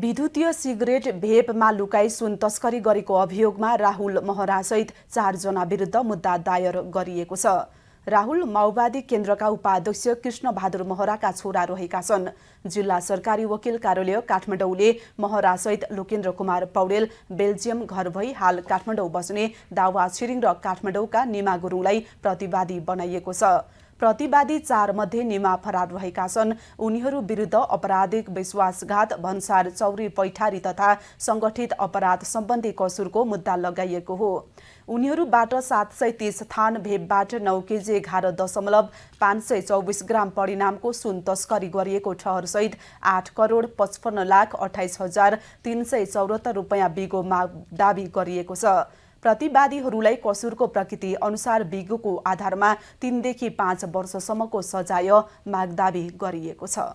विद्युतीय सिगरेट भेपमा लुकाई सुन तस्करी गरेको अभियोगमा राहुल महरासहित चारजना विरुद्ध मुद्दा दायर गरिएको छ राहुल माओवादी केन्द्रका उपाध्यक्ष कृष्ण बहादुर महराका छोरा रहेका छन् जिल्ला सरकारी वकिल कार्यालय काठमाडौँले महरासहित लोकेन्द्र कुमार पौडेल बेल्जियम घर भई हाल काठमाडौँ बस्ने दावा छिरिङ र काठमाडौँका निमा गुरुङलाई प्रतिवादी बनाइएको छ प्रतिवादी चारमध्ये निमा फरार भएका छन् उनीहरू विरुद्ध अपराधिक विश्वासघात भन्सार चौरी पैठारी तथा संगठित अपराध सम्बन्धी कसुरको मुद्दा लगाइएको हो उनीहरूबाट सात सय तिस थान भेपबाट नौ केजी एघार दशमलव पाँच सय चौबिस ग्राम परिणामको सुन तस्करी गरिएको ठहरसहित आठ करोड पचपन्न लाख अठाइस हजार तिन सय चौरात्तर रुपियाँ बिगो माग दावी गरिएको छ प्रतिवादीहरूलाई कसुरको प्रकृति अनुसार बिगोको आधारमा तीनदेखि पाँच वर्षसम्मको सजाय मागदावी गरिएको छ